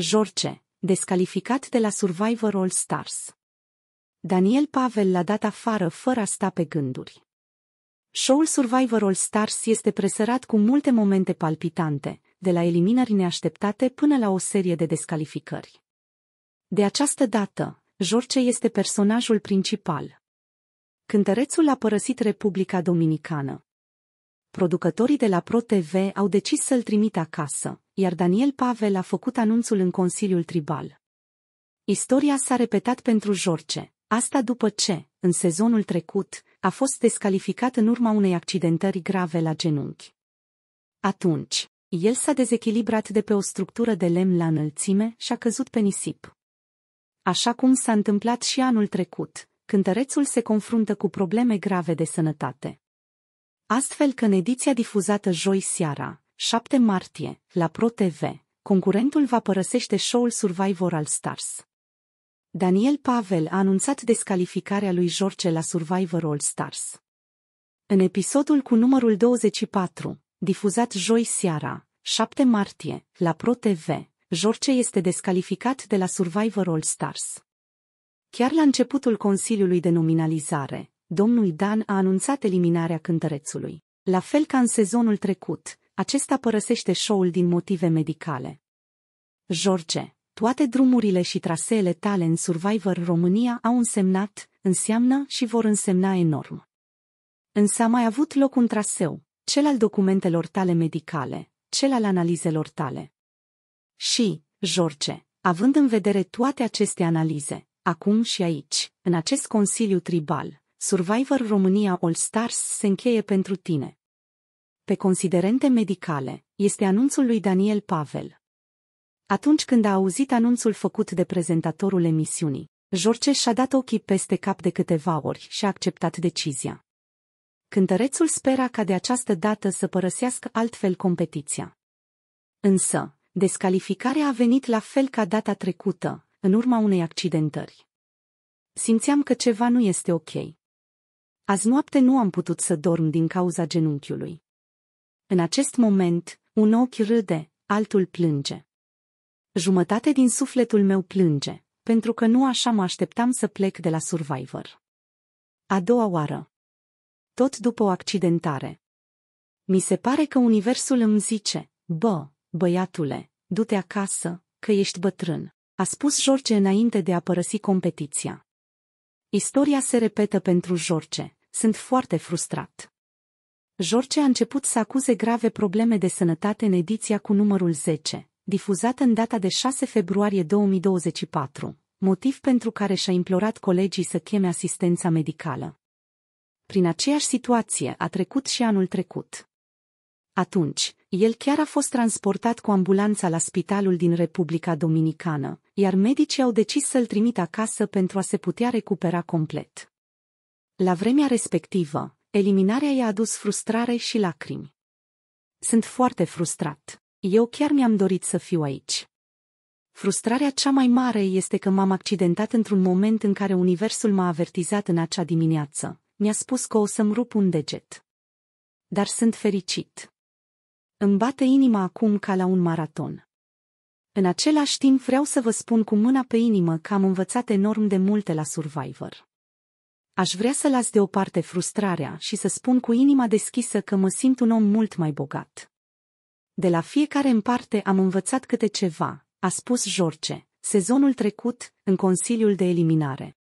George, descalificat de la Survivor All Stars. Daniel Pavel l-a dat afară fără a sta pe gânduri. Show-ul Survivor All Stars este presărat cu multe momente palpitante, de la eliminări neașteptate până la o serie de descalificări. De această dată, George este personajul principal. Cântărețul a părăsit Republica Dominicană, Producătorii de la ProTV au decis să-l trimită acasă, iar Daniel Pavel a făcut anunțul în Consiliul Tribal. Istoria s-a repetat pentru George, asta după ce, în sezonul trecut, a fost descalificat în urma unei accidentări grave la genunchi. Atunci, el s-a dezechilibrat de pe o structură de lemn la înălțime și a căzut pe nisip. Așa cum s-a întâmplat și anul trecut, cântărețul se confruntă cu probleme grave de sănătate. Astfel că în ediția difuzată joi seara, 7 martie, la Pro TV, concurentul va părăsește show-ul Survivor al Stars. Daniel Pavel a anunțat descalificarea lui George la Survivor All Stars. În episodul cu numărul 24, difuzat joi seara, 7 martie, la Pro TV, George este descalificat de la Survivor All Stars. Chiar la începutul Consiliului de Nominalizare, domnul Dan a anunțat eliminarea cântărețului. La fel ca în sezonul trecut, acesta părăsește show-ul din motive medicale. George, toate drumurile și traseele tale în Survivor România au însemnat, înseamnă și vor însemna enorm. Însă a mai avut loc un traseu, cel al documentelor tale medicale, cel al analizelor tale. Și, George, având în vedere toate aceste analize, acum și aici, în acest Consiliu Tribal, Survivor România All Stars se încheie pentru tine. Pe considerente medicale, este anunțul lui Daniel Pavel. Atunci când a auzit anunțul făcut de prezentatorul emisiunii, George și-a dat ochii peste cap de câteva ori și a acceptat decizia. Cântărețul spera ca de această dată să părăsească altfel competiția. Însă, descalificarea a venit la fel ca data trecută, în urma unei accidentări. Simțeam că ceva nu este ok. Azi noapte nu am putut să dorm din cauza genunchiului. În acest moment, un ochi râde, altul plânge. Jumătate din sufletul meu plânge, pentru că nu așa mă așteptam să plec de la Survivor. A doua oară. Tot după o accidentare. Mi se pare că universul îmi zice, bă, băiatule, du-te acasă, că ești bătrân, a spus George înainte de a părăsi competiția. Istoria se repetă pentru George. Sunt foarte frustrat. George a început să acuze grave probleme de sănătate în ediția cu numărul 10, difuzată în data de 6 februarie 2024, motiv pentru care și-a implorat colegii să cheme asistența medicală. Prin aceeași situație a trecut și anul trecut. Atunci, el chiar a fost transportat cu ambulanța la spitalul din Republica Dominicană, iar medicii au decis să-l trimit acasă pentru a se putea recupera complet. La vremea respectivă, eliminarea i-a adus frustrare și lacrimi. Sunt foarte frustrat. Eu chiar mi-am dorit să fiu aici. Frustrarea cea mai mare este că m-am accidentat într-un moment în care universul m-a avertizat în acea dimineață. Mi-a spus că o să-mi rup un deget. Dar sunt fericit. Îmi bate inima acum ca la un maraton. În același timp vreau să vă spun cu mâna pe inimă că am învățat enorm de multe la Survivor. Aș vrea să las deoparte frustrarea și să spun cu inima deschisă că mă simt un om mult mai bogat. De la fiecare în parte am învățat câte ceva, a spus George, sezonul trecut, în Consiliul de Eliminare.